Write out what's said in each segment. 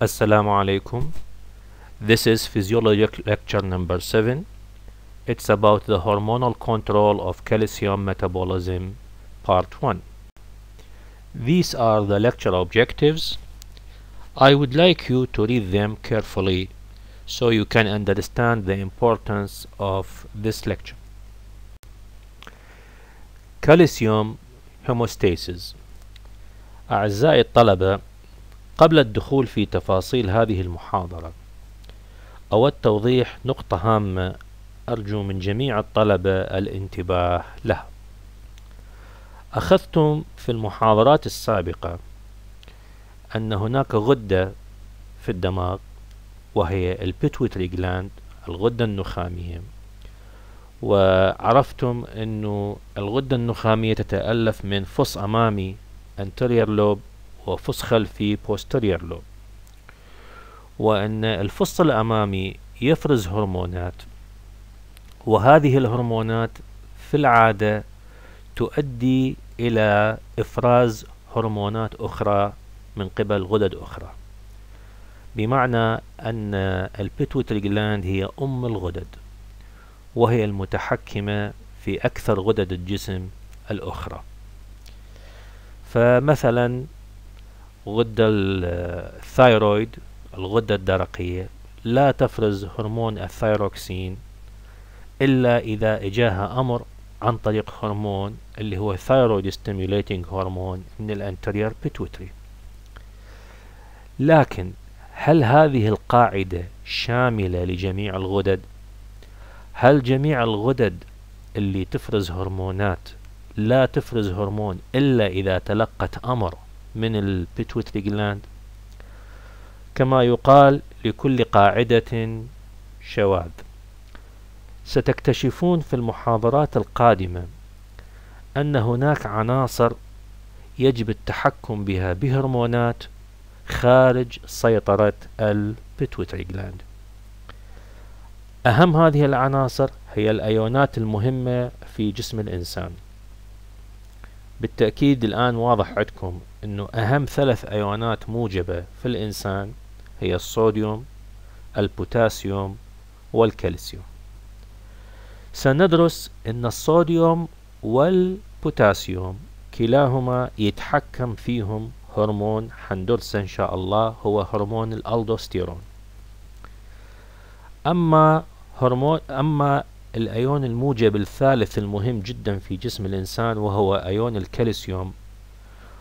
Assalamu alaikum. This is physiology lecture number 7. It's about the hormonal control of calcium metabolism part 1. These are the lecture objectives. I would like you to read them carefully so you can understand the importance of this lecture. Calcium homeostasis أعزائي الطلبة قبل الدخول في تفاصيل هذه المحاضرة أود توضيح نقطة هامة أرجو من جميع الطلبة الانتباه لها أخذتم في المحاضرات السابقة أن هناك غدة في الدماغ وهي البيتويتري جلاند الغدة النخامية وعرفتم أن الغدة النخامية تتألف من فص أمامي anterior lobe وفصخ في posterior lobe وأن الفص الأمامي يفرز هرمونات وهذه الهرمونات في العادة تؤدي إلى إفراز هرمونات أخرى من قبل غدد أخرى بمعنى أن البيتوتري جلاند هي أم الغدد وهي المتحكمة في أكثر غدد الجسم الأخرى فمثلا الغدة الثايرويد الغدة الدرقية لا تفرز هرمون الثايروكسين إلا إذا إجاها أمر عن طريق هرمون اللي هو ثايرويد ستيميوليتنج هرمون من الانتريور بيتوتري لكن هل هذه القاعدة شاملة لجميع الغدد؟ هل جميع الغدد اللي تفرز هرمونات لا تفرز هرمون إلا إذا تلقت أمر من البيتويتري جلاند كما يقال لكل قاعدة شواذ ستكتشفون في المحاضرات القادمة أن هناك عناصر يجب التحكم بها بهرمونات خارج سيطرة البيتوتري جلاند أهم هذه العناصر هي الأيونات المهمة في جسم الإنسان بالتأكيد الآن واضح عندكم أنه أهم ثلاث أيونات موجبة في الإنسان هي الصوديوم البوتاسيوم والكالسيوم سندرس أن الصوديوم والبوتاسيوم كلاهما يتحكم فيهم هرمون حندرسه إن شاء الله هو هرمون الألدوستيرون أما هرمون أما الأيون الموجب الثالث المهم جدا في جسم الإنسان وهو أيون الكالسيوم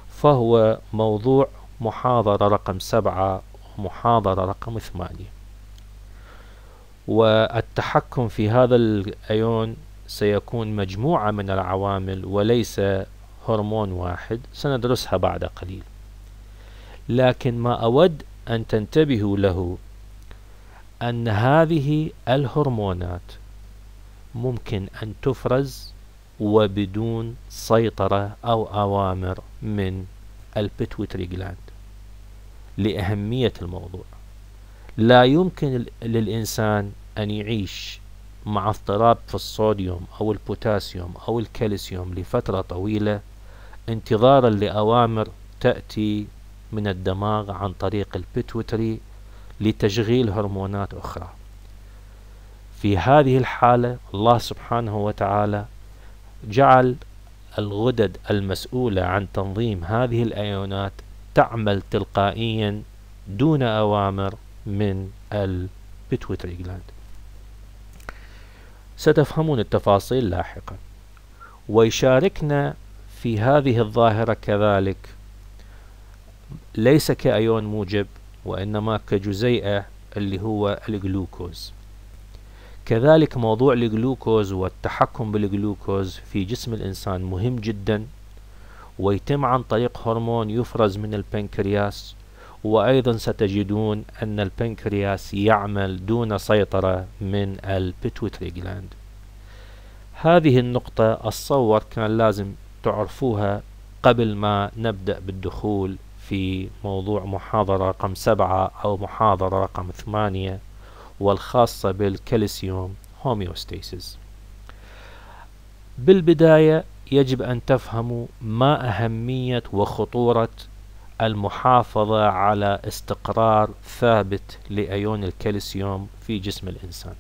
فهو موضوع محاضرة رقم سبعة ومحاضرة رقم ثمانية والتحكم في هذا الأيون سيكون مجموعة من العوامل وليس هرمون واحد سندرسها بعد قليل لكن ما أود أن تنتبهوا له أن هذه الهرمونات ممكن أن تفرز وبدون سيطرة أو أوامر من البتويتري جلاند لأهمية الموضوع لا يمكن للإنسان أن يعيش مع اضطراب في الصوديوم أو البوتاسيوم أو الكالسيوم لفترة طويلة انتظارا لأوامر تأتي من الدماغ عن طريق البتويتري لتشغيل هرمونات أخرى في هذه الحالة الله سبحانه وتعالى جعل الغدد المسؤولة عن تنظيم هذه الأيونات تعمل تلقائيا دون أوامر من البيتويتري جلاند ستفهمون التفاصيل لاحقا ويشاركنا في هذه الظاهرة كذلك ليس كأيون موجب وإنما كجزيئة اللي هو الجلوكوز كذلك موضوع الجلوكوز والتحكم بالجلوكوز في جسم الإنسان مهم جدا ويتم عن طريق هرمون يفرز من البنكرياس وأيضا ستجدون أن البنكرياس يعمل دون سيطرة من البيتويتري جلاند هذه النقطة أتصور كان لازم تعرفوها قبل ما نبدأ بالدخول في موضوع محاضرة رقم سبعة أو محاضرة رقم ثمانية والخاصة بالكالسيوم هوميوستاسيس بالبداية يجب أن تفهموا ما أهمية وخطورة المحافظة على استقرار ثابت لأيون الكالسيوم في جسم الإنسان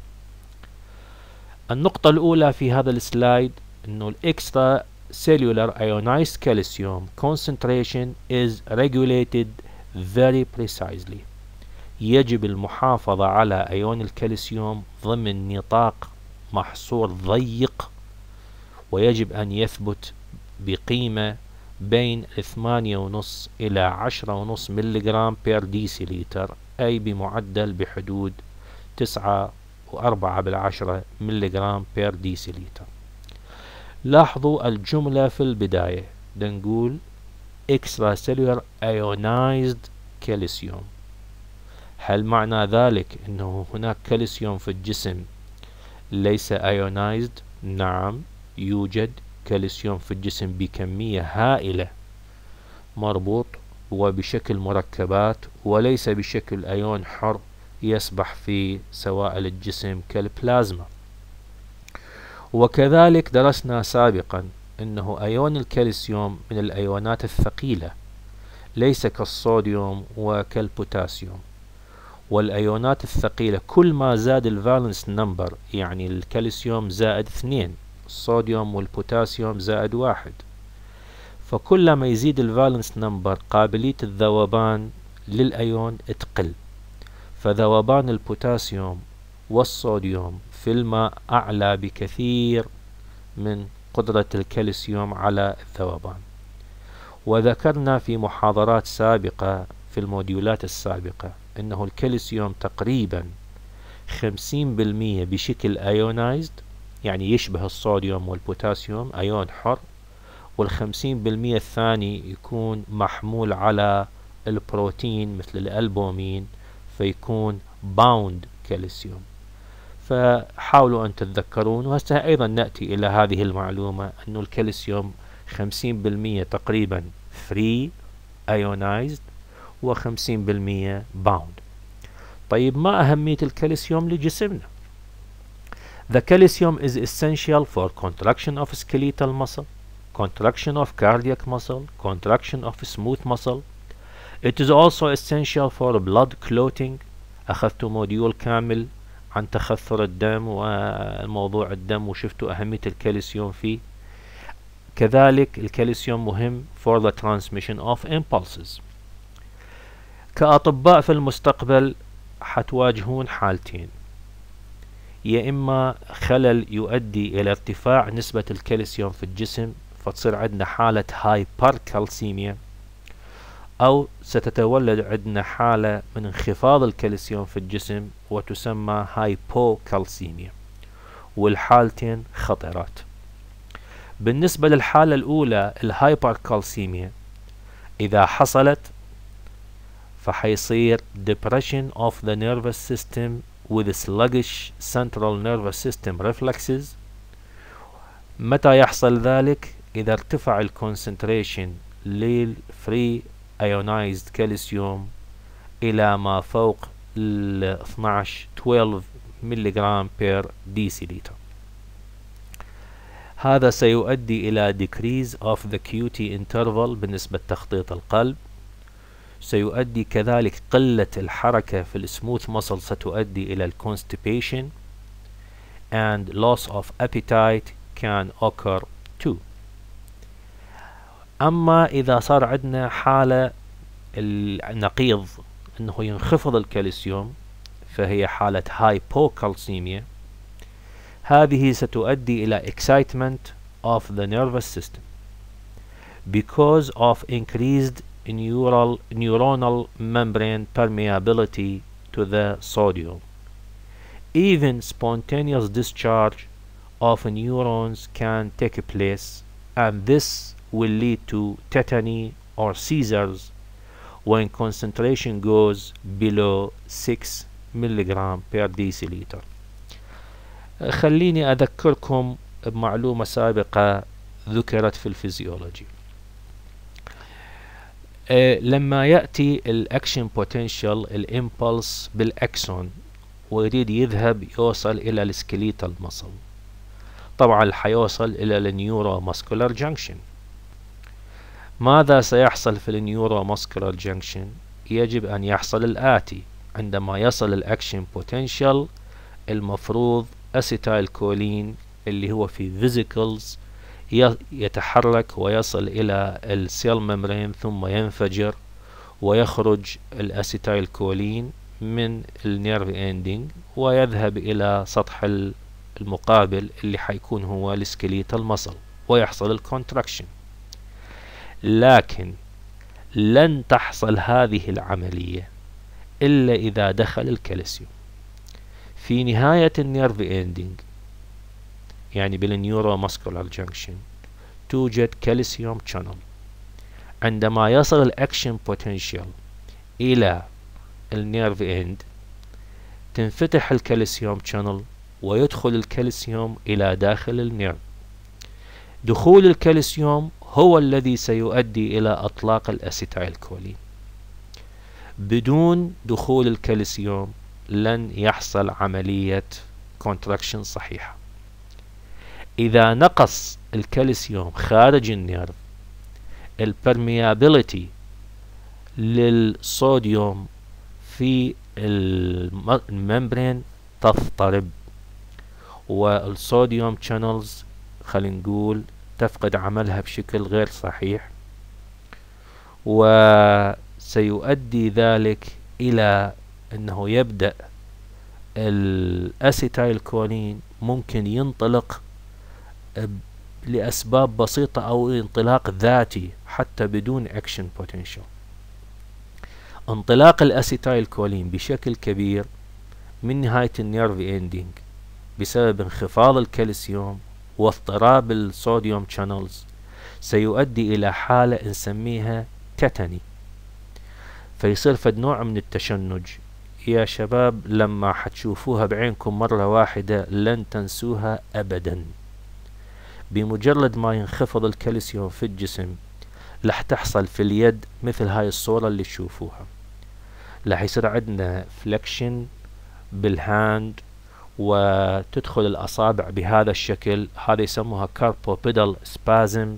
النقطة الأولى في هذا السلايد أنه الإكسترا سيلولار ionized calcium concentration is regulated very precisely يجب المحافظة على أيون الكالسيوم ضمن نطاق محصور ضيق ويجب أن يثبت بقيمة بين ثمانية ونص إلى عشرة ونص ملغرام بير ديسيليتر أي بمعدل بحدود تسعة وأربعة بالعشرة ملغرام بير ديسيليتر لاحظوا الجملة في البداية دنقول extracellular ionized calcium هل معنى ذلك أنه هناك كالسيوم في الجسم ليس أيونايزد؟ نعم يوجد كالسيوم في الجسم بكمية هائلة مربوط وبشكل مركبات وليس بشكل أيون حر يسبح في سوائل الجسم كالبلازما وكذلك درسنا سابقا أنه أيون الكالسيوم من الأيونات الثقيلة ليس كالصوديوم وكالبوتاسيوم والايونات الثقيلة كل ما زاد الفالنس نمبر يعني الكالسيوم زائد اثنين الصوديوم والبوتاسيوم زائد واحد فكلما يزيد الفالنس نمبر قابلية الذوبان للأيون تقل فذوبان البوتاسيوم والصوديوم في الماء أعلى بكثير من قدرة الكالسيوم على الذوبان وذكرنا في محاضرات سابقة في الموديولات السابقة انه الكالسيوم تقريبا 50% بشكل ايونايزد يعني يشبه الصوديوم والبوتاسيوم ايون حر والخمسين بالمية الثاني يكون محمول على البروتين مثل الألبومين فيكون باوند كالسيوم فحاولوا أن تتذكرون وهسه أيضا نأتي إلى هذه المعلومة انه الكالسيوم 50% تقريبا فري ايونايزد وخمسين باوند طيب ما أهمية الكالسيوم لجسمنا The calcium is essential for contraction of skeletal muscle, contraction of cardiac muscle, contraction of smooth muscle. It is also essential for blood clotting. أخذت موديول كامل عن تخثر الدم وموضوع الدم وشفتوا أهمية الكالسيوم فيه. كذلك الكالسيوم مهم for the transmission of impulses. كأطباء في المستقبل حتواجهون حالتين يا إما خلل يؤدي إلى ارتفاع نسبة الكالسيوم في الجسم فتصير عندنا حالة هايبركالسيميا أو ستتولد عندنا حالة من انخفاض الكالسيوم في الجسم وتسمى هايبوكالسيميا والحالتين خطرات بالنسبة للحالة الأولى الهايبركالسيميا إذا حصلت فحيصير depression of the nervous system with sluggish central nervous system reflexes متى يحصل ذلك إذا ارتفع concentration للفري ايونايزد كالسيوم إلى ما فوق ال 12 12 جرام بير ديسيليتر هذا سيؤدي إلى decrease of the QT interval بالنسبة لتخطيط القلب سيؤدي كذلك قلة الحركة في السموث مصل ستؤدي إلى الكونستيبيشن and loss of appetite can occur too أما إذا صار عندنا حالة النقيض أنه ينخفض الكالسيوم فهي حالة hypocalcemia هذه ستؤدي إلى excitement of the nervous system because of increased neural, neuronal membrane permeability to the sodium. Even spontaneous discharge of neurons can take place and this will lead to tetany or seizures when concentration goes below 6 milligram per deciliter خليني أذكركم بمعلومة سابقة ذكرت في الفيزيولوجي آه، لما يأتي الأكشن بوتنشال الإمبلس بالأكسون ويريد يذهب يوصل إلى السكليتال مصل طبعا حيوصل إلى النيورو ماسكولار جنكشن ماذا سيحصل في النيورو ماسكولار جنكشن يجب أن يحصل الآتي عندما يصل الأكشن بوتنشال المفروض أسيتايل كولين اللي هو في فيزيكلز يتحرك ويصل إلى السيل ممبرين ثم ينفجر ويخرج الأسيتايل كولين من النيرف إندينج ويذهب إلى سطح المقابل اللي حيكون هو السكليت المصل ويحصل الكونتراكشن لكن لن تحصل هذه العملية إلا إذا دخل الكالسيوم في نهاية النيرف إندينج يعني ماسكولار جنكشن توجد كالسيوم شانل عندما يصل الاكشن بوتنشال الى النيرف اند تنفتح الكالسيوم شانل ويدخل الكالسيوم الى داخل النيرف دخول الكالسيوم هو الذي سيؤدي الى اطلاق الاسيتايل كولين بدون دخول الكالسيوم لن يحصل عملية كونتراكشن صحيحة إذا نقص الكالسيوم خارج النيرف البرميابيليتي للصوديوم في الممبرين تضطرب والصوديوم شانلز خلينا نقول تفقد عملها بشكل غير صحيح وسيؤدي ذلك إلى أنه يبدأ الأسيتايل كولين ممكن ينطلق لأسباب بسيطة أو انطلاق ذاتي حتى بدون أكشن بوتنشال انطلاق الأسيتايل كولين بشكل كبير من نهاية النيرف اندينج بسبب انخفاض الكالسيوم واضطراب الصوديوم شانلز سيؤدي إلى حالة نسميها تتني فيصير فد نوع من التشنج يا شباب لما حتشوفوها بعينكم مرة واحدة لن تنسوها أبداً بمجرد ما ينخفض الكالسيوم في الجسم راح تحصل في اليد مثل هاي الصورة اللي تشوفوها راح يصير عندنا فلكشن بالهاند وتدخل الأصابع بهذا الشكل هذا يسموها بيدل سبازم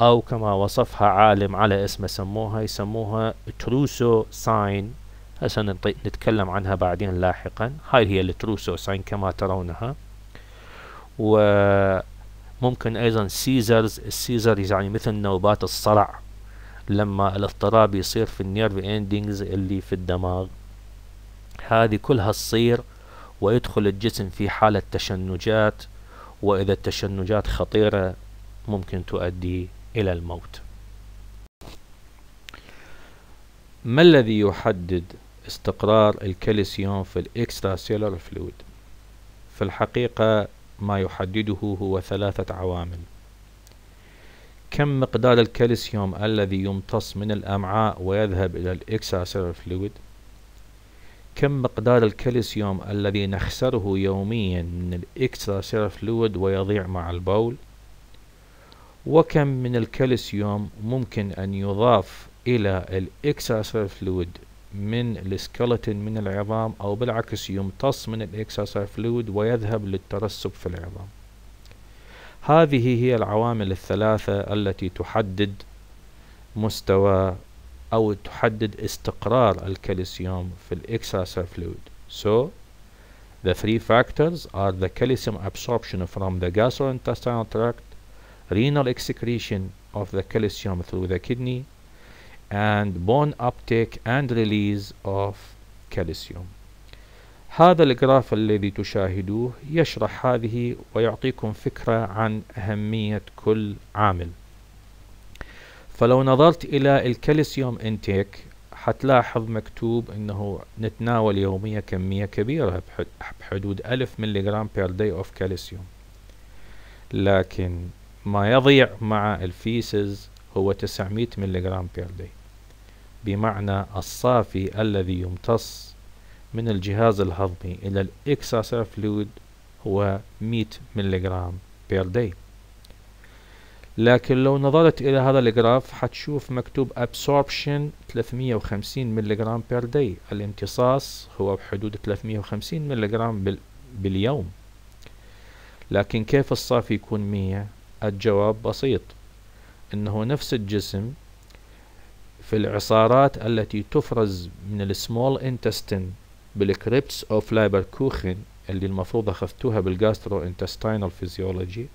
أو كما وصفها عالم على اسمه سموها يسموها تروسو ساين هسه نتكلم عنها بعدين لاحقا هاي هي التروسو ساين كما ترونها و ممكن ايضا سيزرز السيزر يعني مثل نوبات الصرع لما الاضطراب يصير في النيرف اندنجز اللي في الدماغ هذه كلها تصير ويدخل الجسم في حالة تشنجات وإذا التشنجات خطيرة ممكن تؤدي إلى الموت ما الذي يحدد استقرار الكالسيوم في الاكسترا سيلر فلويد في الحقيقة ما يحدده هو ثلاثة عوامل كم مقدار الكالسيوم الذي يمتص من الأمعاء ويذهب إلى الإكساسر فلويد كم مقدار الكالسيوم الذي نخسره يوميا من الإكساسر فلويد ويضيع مع البول وكم من الكالسيوم ممكن أن يضاف إلى الإكساسر فلويد من السكلتن من العظام أو بالعكس يمتص من الإكسسار فلويد ويذهب للترسب في العظام هذه هي العوامل الثلاثة التي تحدد مستوى أو تحدد استقرار الكالسيوم في الإكسسار فلويد so the three factors are the calcium absorption from the gastrointestinal tract renal excretion of the calcium through the kidney and bone uptake and release of calcium هذا الجراف الذي تشاهدوه يشرح هذه ويعطيكم فكرة عن أهمية كل عامل فلو نظرت إلى الكالسيوم انتيك حتلاحظ مكتوب أنه نتناول يوميا كمية كبيرة بحدود ألف جرام بير داي أوف كالسيوم لكن ما يضيع مع الفيسز هو 900 جرام بير داي بمعنى الصافي الذي يمتص من الجهاز الهضمي إلى الإكساسا فلويد هو 100 ملغرام بير داي لكن لو نظرت إلى هذا الجراف حتشوف مكتوب absorption 350 ملغرام بير داي الامتصاص هو بحدود 350 ملغرام بال باليوم لكن كيف الصافي يكون 100 الجواب بسيط انه نفس الجسم في العصارات التي تفرز من السمول انتستين بالكريبتس اوف لايبر كوخن اللي المفروض أخذتوها بالجاسترو انتستينال فيزيولوجي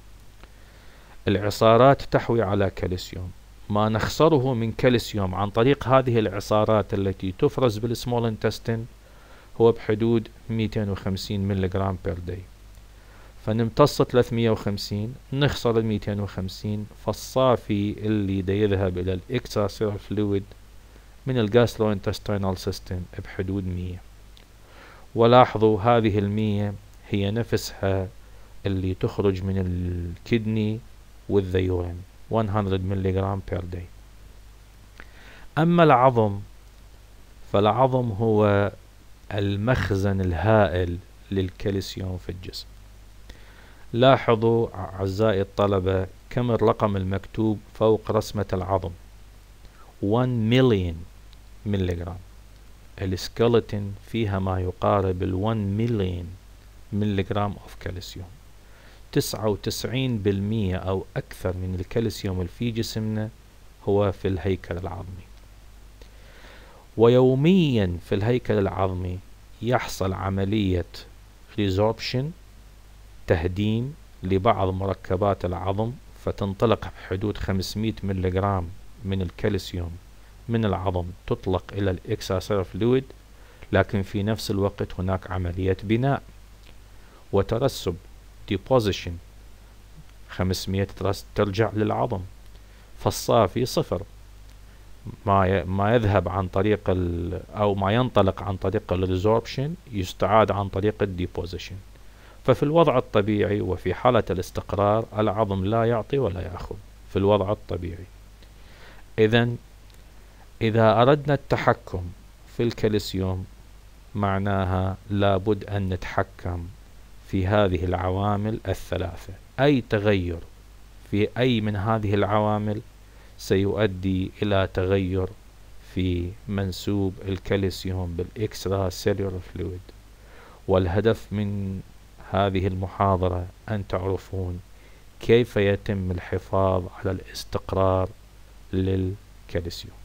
العصارات تحوي على كالسيوم ما نخسره من كالسيوم عن طريق هذه العصارات التي تفرز بالسمول انتستين هو بحدود 250 ملغرام بير داي فنمتص 350 نخسر 250 فالصافي اللي دا يذهب الى الاكستراسيلر فلويد من الجاسترو انتستينال سيستم بحدود 100 ولاحظوا هذه المية هي نفسها اللي تخرج من الكدني والذيورين 100 ملغ بير داي أما العظم فالعظم هو المخزن الهائل للكالسيوم في الجسم لاحظوا أعزائي الطلبة كم الرقم المكتوب فوق رسمة العظم 1 مليون ملغرام السكلتين فيها ما يقارب ال 1 مليون ملغرام اوف كالسيوم 99% أو أكثر من الكالسيوم اللي في جسمنا هو في الهيكل العظمي ويوميا في الهيكل العظمي يحصل عملية ريزوربشن تهديم لبعض مركبات العظم فتنطلق بحدود 500 ملغرام من الكالسيوم من العظم تطلق إلى الإكساسر فلويد لكن في نفس الوقت هناك عملية بناء وترسب ديبوزيشن 500 ترجع للعظم فالصافي صفر ما ما يذهب عن طريق او ما ينطلق عن طريق الريزوربشن يستعاد عن طريق الديبوزيشن ففي الوضع الطبيعي وفي حالة الاستقرار العظم لا يعطي ولا يأخذ في الوضع الطبيعي إذا إذا أردنا التحكم في الكالسيوم معناها لابد أن نتحكم في هذه العوامل الثلاثة أي تغير في أي من هذه العوامل سيؤدي إلى تغير في منسوب الكالسيوم بالإكسترا سيلولر فلويد والهدف من هذه المحاضرة أن تعرفون كيف يتم الحفاظ على الاستقرار للكالسيوم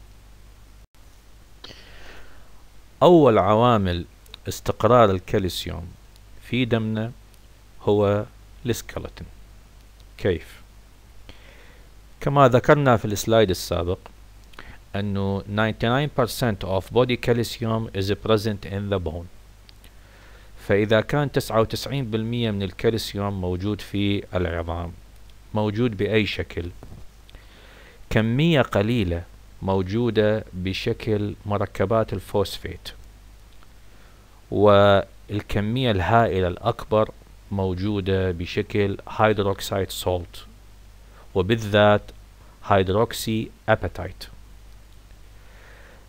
أول عوامل استقرار الكالسيوم في دمنا هو السكلتن كيف كما ذكرنا في السلايد السابق أنه 99% of body calcium is present in the bone فإذا كان 99% من الكالسيوم موجود في العظام موجود بأي شكل كمية قليلة موجودة بشكل مركبات الفوسفيت والكمية الهائلة الأكبر موجودة بشكل هيدروكسيد سولت وبالذات هيدروكسي أباتايت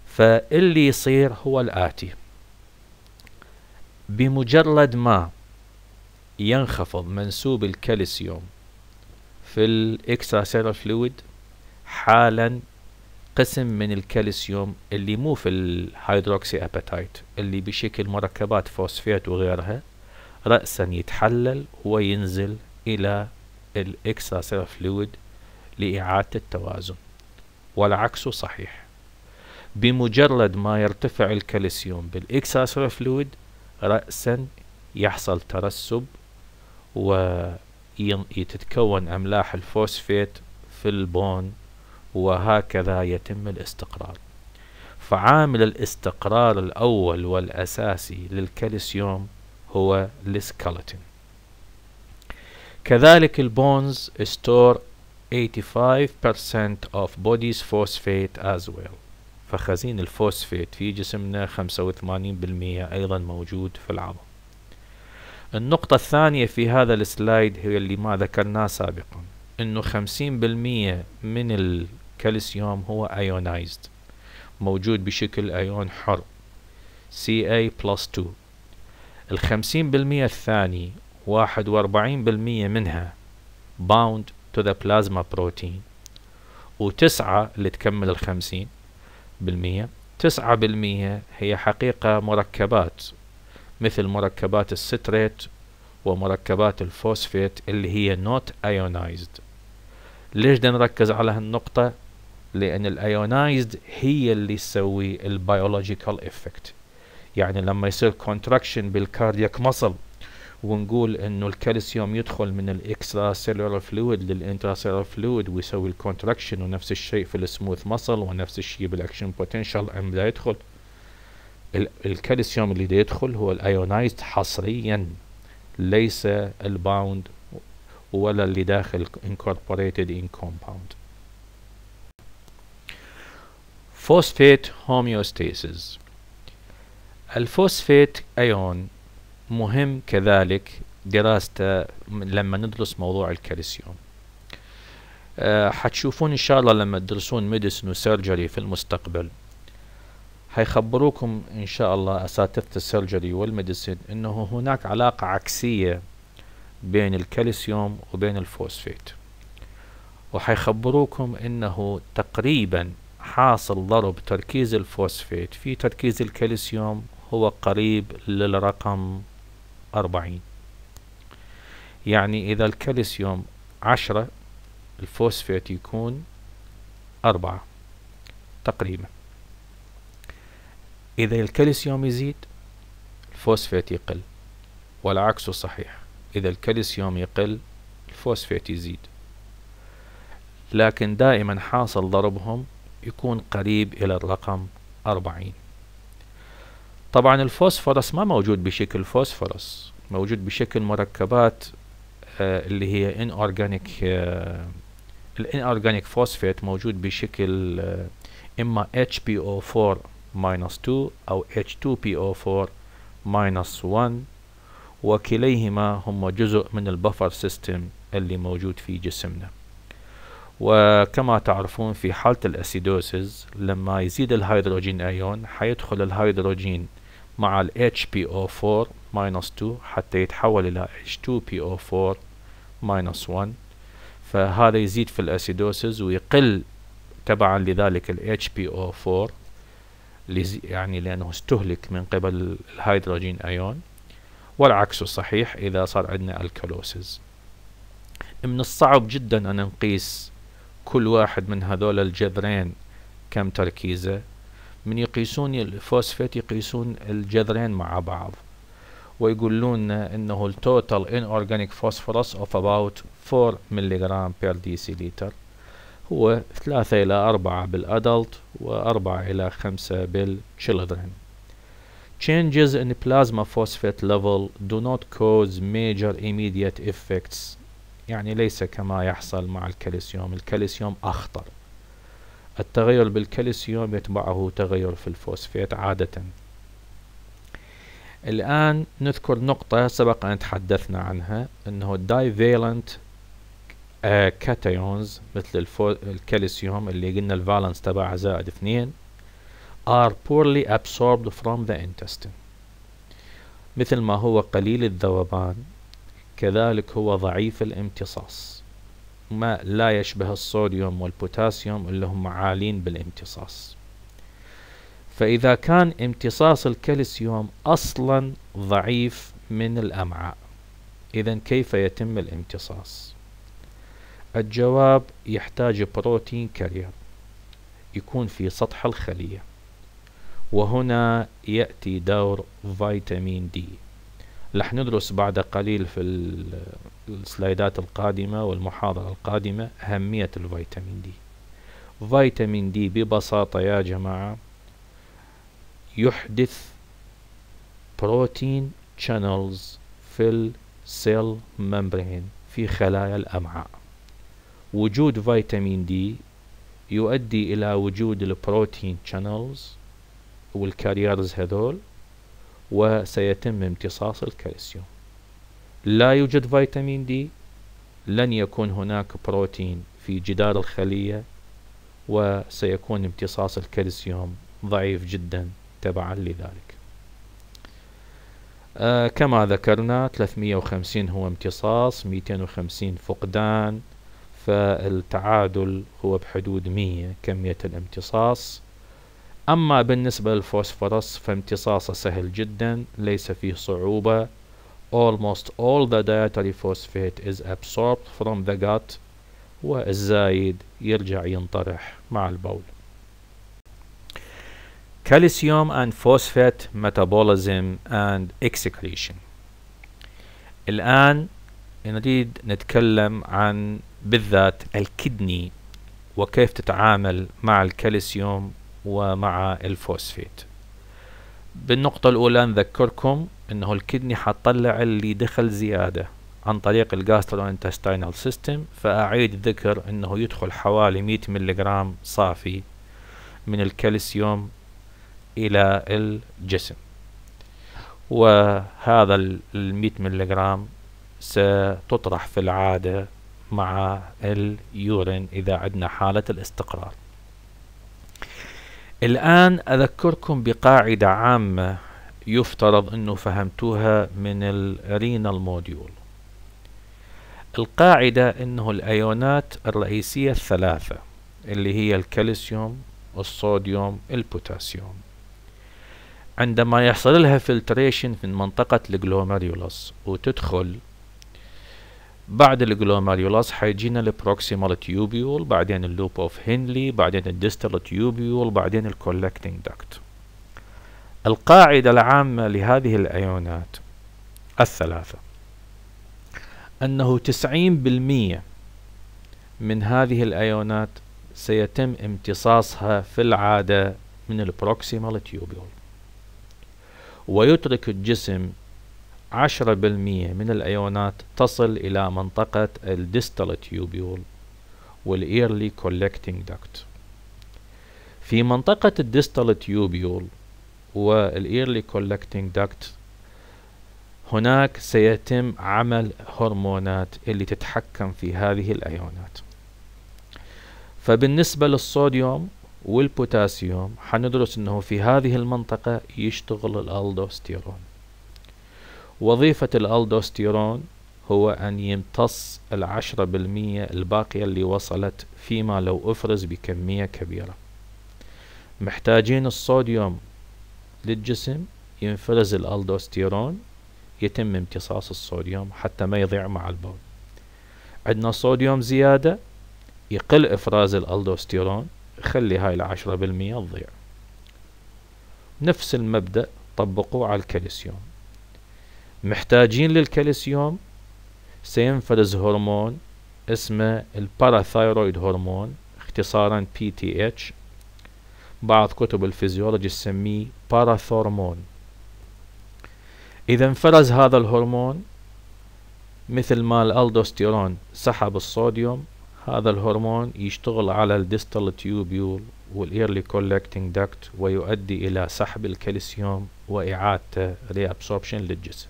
فاللي يصير هو الآتي بمجرد ما ينخفض منسوب الكالسيوم في الاكسترا سيلر فلويد حالا قسم من الكالسيوم اللي مو في الهيدروكسي اباتايت اللي بشكل مركبات فوسفيت وغيرها رأسا يتحلل وينزل إلى الاكسترا سيلر فلويد لإعادة التوازن والعكس صحيح بمجرد ما يرتفع الكالسيوم بالاكسترا سيلر فلويد رأسا يحصل ترسب وتتكون أملاح الفوسفيت في البون وهكذا يتم الاستقرار فعامل الاستقرار الأول والأساسي للكالسيوم هو السكالتين كذلك البونز store 85% of body's phosphate as well فخزين الفوسفيت في جسمنا 85% أيضا موجود في العظم النقطة الثانية في هذا السلايد هي اللي ما ذكرناه سابقا انه 50% من الكالسيوم هو ايونايزد موجود بشكل ايون حر Ca plus 2 الخمسين بالمية الثاني واحد واربعين بالمية منها bound to the plasma protein وتسعة اللي تكمل الخمسين بالمية تسعة بالمية هي حقيقة مركبات مثل مركبات الستريت ومركبات الفوسفيت اللي هي نوت ايونايزد ليش بدنا نركز على هالنقطة لأن الايونايزد هي اللي تسوي البيولوجيكال افكت يعني لما يصير كونتراكشن بالكاردياك مصل ونقول انه الكالسيوم يدخل من الاكسترا سيلولر فلويد للانترا سيلولر فلويد ويسوي الكونتراكشن ونفس الشيء في السموث مسل ونفس الشيء بالاكشن بوتنشال ام لا يدخل الكالسيوم اللي دا يدخل هو الايونايزد حصريا ليس الباوند ولا اللي داخل incorporated in compound phosphate homeostasis الفوسفيت ايون مهم كذلك دراسته لما ندرس موضوع الكالسيوم أه حتشوفون ان شاء الله لما تدرسون ميديسن وسيرجري في المستقبل حيخبروكم ان شاء الله اساتذه السيرجري والميديسن انه هناك علاقه عكسيه بين الكالسيوم وبين الفوسفيت وحيخبروكم انه تقريبا حاصل ضرب تركيز الفوسفيت في تركيز الكالسيوم هو قريب للرقم 40 يعني إذا الكالسيوم عشرة الفوسفيت يكون أربعة تقريبا إذا الكالسيوم يزيد الفوسفيت يقل والعكس صحيح إذا الكالسيوم يقل الفوسفيت يزيد لكن دائما حاصل ضربهم يكون قريب إلى الرقم أربعين طبعا الفوسفورس ما موجود بشكل فوسفورس موجود بشكل مركبات آه اللي هي inorganic آه الانورجانيك فوسفيت موجود بشكل آه اما HPO4 minus 2 او H2PO4 minus 1 وكليهما هم جزء من البفر سيستم اللي موجود في جسمنا وكما تعرفون في حالة الأسيدوسز لما يزيد الهيدروجين أيون حيدخل الهيدروجين مع ال HPO4 minus 2 حتى يتحول إلى H2PO4 minus 1 فهذا يزيد في الأسيدوسز ويقل تبعا لذلك ال HPO4 يعني لأنه استهلك من قبل الهيدروجين أيون والعكس صحيح إذا صار عندنا الكالوسز من الصعب جدا أن نقيس كل واحد من هذول الجذرين كم تركيزه من يقيسون الفوسفات يقيسون الجذرين مع بعض ويقولون لنا انه التوتال ان اورجانيك فوسفورس اوف اباوت 4 ملغ بير ديسيليتر هو 3 الى 4 بالادلت و4 الى 5 بالchildren Changes in plasma phosphate level do not cause major immediate effects يعني ليس كما يحصل مع الكالسيوم الكالسيوم أخطر التغير بالكالسيوم يتبعه تغير في الفوسفيت عادة الآن نذكر نقطة سبق أن تحدثنا عنها أنه الدايفيلنت آه، كاتيونز مثل الكالسيوم اللي قلنا الفالنس تبعها زائد اثنين are poorly absorbed from the intestine مثل ما هو قليل الذوبان كذلك هو ضعيف الامتصاص ماء لا يشبه الصوديوم والبوتاسيوم اللي هم عالين بالامتصاص فإذا كان امتصاص الكالسيوم أصلا ضعيف من الأمعاء إذا كيف يتم الامتصاص الجواب يحتاج بروتين كارير يكون في سطح الخلية وهنا يأتي دور فيتامين دي لح ندرس بعد قليل في السلايدات القادمة والمحاضرة القادمة أهمية الفيتامين دي فيتامين دي ببساطة يا جماعة يحدث بروتين channels في السيل ممبرين في خلايا الأمعاء وجود فيتامين دي يؤدي إلى وجود البروتين channels والكاريرز هذول وسيتم امتصاص الكالسيوم لا يوجد فيتامين دي لن يكون هناك بروتين في جدار الخلية وسيكون امتصاص الكالسيوم ضعيف جدا تبعا لذلك آه كما ذكرنا 350 هو امتصاص 250 فقدان فالتعادل هو بحدود 100 كمية الامتصاص أما بالنسبة للفوسفورس فامتصاصه سهل جدا ليس فيه صعوبة almost all the dietary phosphate is absorbed from the gut والزايد يرجع ينطرح مع البول calcium and phosphate metabolism and excretion الآن نريد نتكلم عن بالذات الكدني وكيف تتعامل مع الكالسيوم ومع الفوسفيت بالنقطة الأولى نذكركم انه الكدني حتطلع اللي دخل زياده عن طريق الجاستروانتستينال سيستم فأعيد ذكر أنه يدخل حوالي 100 ملغرام صافي من الكالسيوم إلى الجسم وهذا ال 100 ملغرام ستطرح في العادة مع اليورين إذا عندنا حالة الاستقرار الآن أذكركم بقاعدة عامة يفترض أنه فهمتوها من الرينال موديول القاعدة أنه الأيونات الرئيسية الثلاثة اللي هي الكالسيوم الصوديوم البوتاسيوم عندما يحصل لها فلتريشن من منطقة الجلوماريولوس وتدخل بعد الجلوماريولوس حيجينا البروكسيمال تيوبيول بعدين اللوب اوف هنلي بعدين الديستال تيوبيول بعدين الكولكتنج داكت القاعدة العامة لهذه الأيونات الثلاثة أنه تسعين بالمية من هذه الأيونات سيتم امتصاصها في العادة من البروكسيمال تيوبيول ويترك الجسم عشرة بالمية من الأيونات تصل إلى منطقة الديستال تيوبيول والإيرلي كولكتينج دكت في منطقة الديستال تيوبيول والايرلي كولكتنج داكت هناك سيتم عمل هرمونات اللي تتحكم في هذه الايونات فبالنسبة للصوديوم والبوتاسيوم حندرس انه في هذه المنطقة يشتغل الالدوستيرون وظيفة الالدوستيرون هو أن يمتص العشرة بالمية الباقية اللي وصلت فيما لو أفرز بكمية كبيرة محتاجين الصوديوم للجسم ينفرز الألدوستيرون يتم امتصاص الصوديوم حتى ما يضيع مع البول عندنا صوديوم زيادة يقل إفراز الألدوستيرون يخلي هاي العشرة بالمية تضيع نفس المبدأ طبقوه على الكالسيوم محتاجين للكالسيوم سينفرز هرمون اسمه الباراثايرويد هرمون اختصارا PTH بعض كتب الفيزيولوجي تسميه باراثورمون إذا انفرز هذا الهرمون مثل ما الألدوستيرون سحب الصوديوم هذا الهرمون يشتغل على الديستال تيوبيول والإيرلي كولكتنج داكت ويؤدي إلى سحب الكالسيوم وإعادته ريابسوربشن للجسم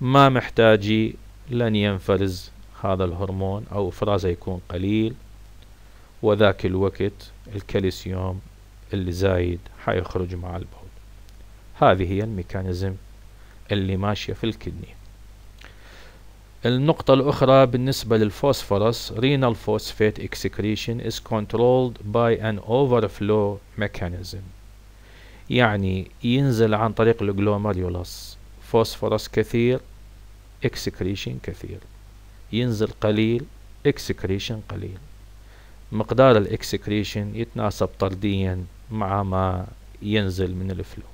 ما محتاجي لن ينفرز هذا الهرمون أو إفرازه يكون قليل وذاك الوقت الكالسيوم اللي زايد حيخرج مع البول هذه هي الميكانيزم اللي ماشية في الكدني النقطة الأخرى بالنسبة للفوسفورس renal phosphate excretion is controlled by an overflow mechanism يعني ينزل عن طريق الجلوميريولس فوسفورس كثير excretion كثير ينزل قليل excretion قليل مقدار الاكسكريشن يتناسب طرديا مع ما ينزل من الفلو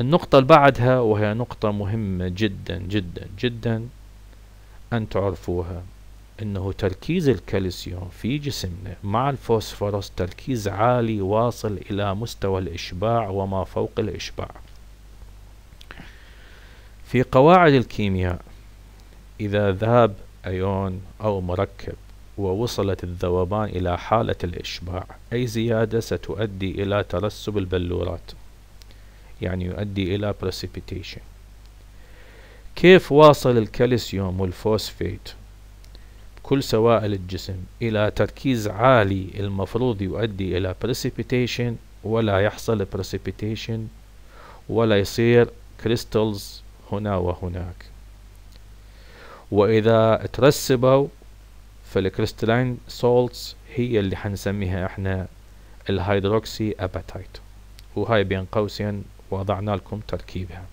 النقطة اللي بعدها وهي نقطة مهمة جدا جدا جدا أن تعرفوها أنه تركيز الكالسيوم في جسمنا مع الفوسفورس تركيز عالي واصل إلى مستوى الإشباع وما فوق الإشباع في قواعد الكيمياء إذا ذهب أيون أو مركب ووصلت الذوبان إلى حالة الإشباع أي زيادة ستؤدي إلى ترسب البلورات يعني يؤدي إلى precipitation كيف واصل الكالسيوم والفوسفيت كل سوائل الجسم إلى تركيز عالي المفروض يؤدي إلى precipitation ولا يحصل precipitation ولا يصير crystals هنا وهناك وإذا ترسبوا فالكريستالين سولتس هي اللي حنسميها احنا الهيدروكسي اباتايت وهاي بين قوسين وضعنا لكم تركيبها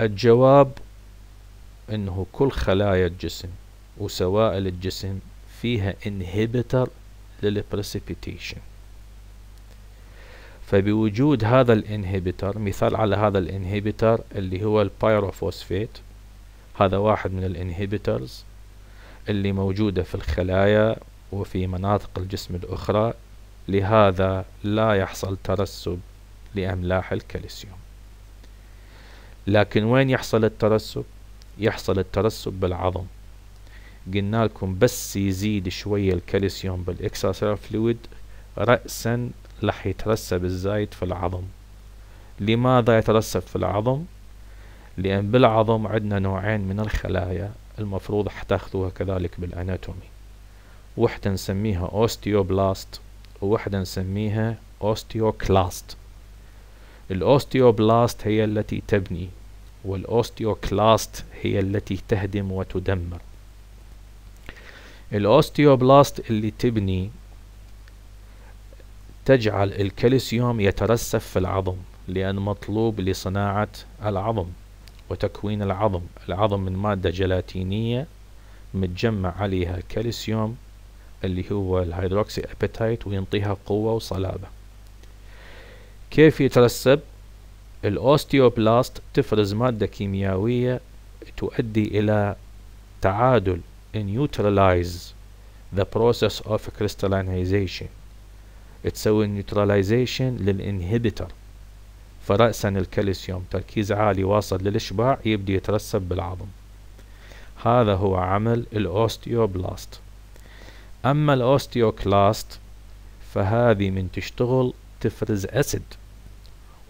الجواب انه كل خلايا الجسم وسوائل الجسم فيها انهبيتر للبريسيبيتيشن فبوجود هذا الانهبيتر مثال على هذا الانهبيتر اللي هو البايروفوسفيت هذا واحد من الانهبيترز اللي موجودة في الخلايا وفي مناطق الجسم الأخرى لهذا لا يحصل ترسب لأملاح الكالسيوم لكن وين يحصل الترسب؟ يحصل الترسب بالعظم قلنا لكم بس يزيد شوية الكالسيوم بالإكستراسيلولر فلويد رأسا راح يترسب الزايد في العظم لماذا يترسب في العظم؟ لأن بالعظم عندنا نوعين من الخلايا المفروض حتاخذوها كذلك بالاناتومي وحدة نسميها اوستيوبلاست ووحدة نسميها اوستيوكلاست الاوستيوبلاست هي التي تبني والاوستيوكلاست هي التي تهدم وتدمر الاوستيوبلاست اللي تبني تجعل الكالسيوم يترسب في العظم لأن مطلوب لصناعة العظم وتكوين العظم العظم من مادة جلاتينية متجمع عليها كالسيوم اللي هو الهيدروكسي ابيتايت وينطيها قوة وصلابة كيف يترسب الأوستيوبلاست تفرز مادة كيميائية تؤدي إلى تعادل neutralize the process of crystallization تسوي neutralization للإنهبيتر فرأسا الكالسيوم تركيز عالي واصل للإشباع يبدي يترسب بالعظم هذا هو عمل الأوستيوبلاست أما الأوستيوكلاست فهذه من تشتغل تفرز أسد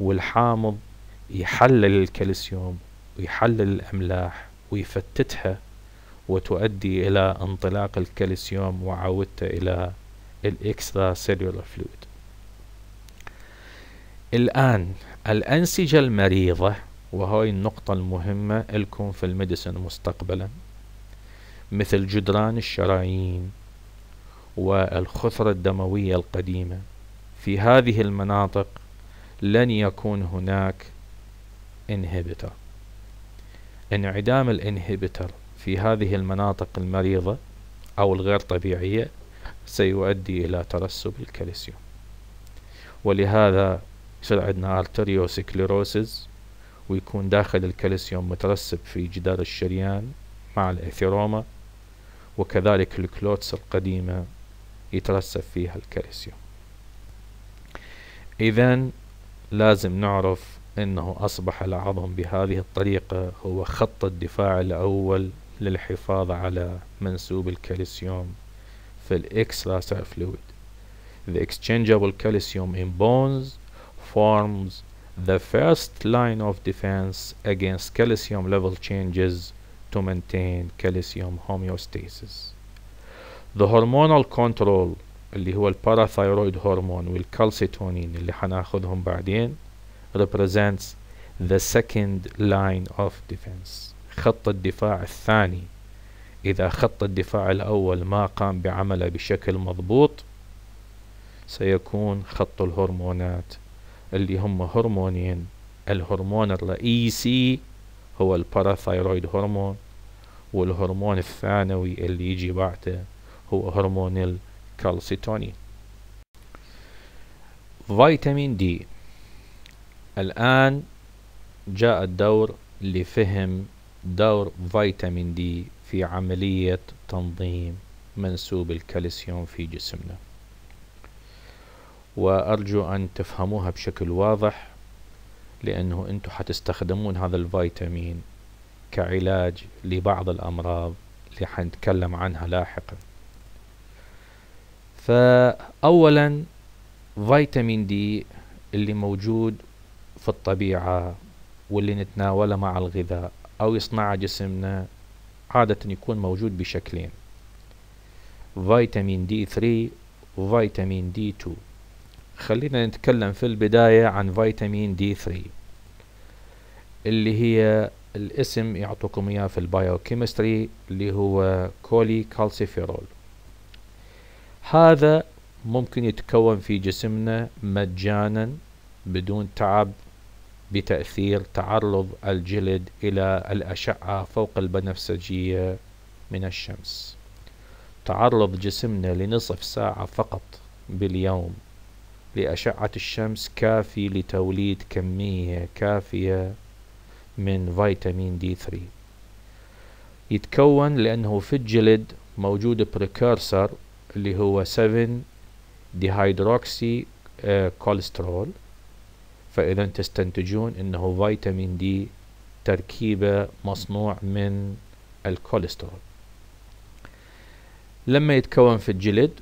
والحامض يحلل الكالسيوم ويحلل الأملاح ويفتتها وتؤدي إلى انطلاق الكالسيوم وعودته إلى الإكسترا سيلولار فلويد الآن الأنسجة المريضة وهاي النقطة المهمة لكم في الميديسن مستقبلا مثل جدران الشرايين والخثرة الدموية القديمة في هذه المناطق لن يكون هناك انهبيتر انعدام الانهبيتر في هذه المناطق المريضة أو الغير طبيعية سيؤدي إلى ترسب الكالسيوم ولهذا يصير عندنا ارتريوسكليروسيس ويكون داخل الكالسيوم مترسب في جدار الشريان مع الإثيروما وكذلك الكلوتس القديمة يترسب فيها الكالسيوم إذا لازم نعرف أنه أصبح العظم بهذه الطريقة هو خط الدفاع الأول للحفاظ على منسوب الكالسيوم في الإكسترا فلويد The exchangeable calcium in bones forms the first line of defense against calcium level changes to maintain calcium homeostasis. The hormonal control اللي هو hormone وال calcitonin اللي حناخذهم بعدين represents the second line of defense خط الدفاع الثاني إذا خط الدفاع الأول ما قام بعمله بشكل مضبوط سيكون خط الهرمونات اللي هم هرمونين الهرمون الرئيسي هو الباراثايرويد هرمون والهرمون الثانوي اللي يجي بعده هو هرمون الكالسيتونين فيتامين دي الآن جاء الدور لفهم دور فيتامين دي في عملية تنظيم منسوب الكالسيوم في جسمنا وأرجو أن تفهموها بشكل واضح لأنه أنتم حتستخدمون هذا الفيتامين كعلاج لبعض الأمراض اللي حنتكلم عنها لاحقا فأولا فيتامين دي اللي موجود في الطبيعة واللي نتناوله مع الغذاء أو يصنعه جسمنا عادة يكون موجود بشكلين فيتامين دي 3 وفيتامين دي 2 خلينا نتكلم في البداية عن فيتامين دي 3 اللي هي الاسم يعطوكم اياه في البايوكيمستري اللي هو كولي كالسيفيرول هذا ممكن يتكون في جسمنا مجانا بدون تعب بتأثير تعرض الجلد إلى الأشعة فوق البنفسجية من الشمس تعرض جسمنا لنصف ساعة فقط باليوم لأشعة الشمس كافي لتوليد كمية كافية من فيتامين دي 3 يتكون لأنه في الجلد موجود بريكورسر اللي هو 7 ديهايدروكسي كوليسترول فإذا تستنتجون أنه فيتامين دي تركيبة مصنوع من الكوليسترول لما يتكون في الجلد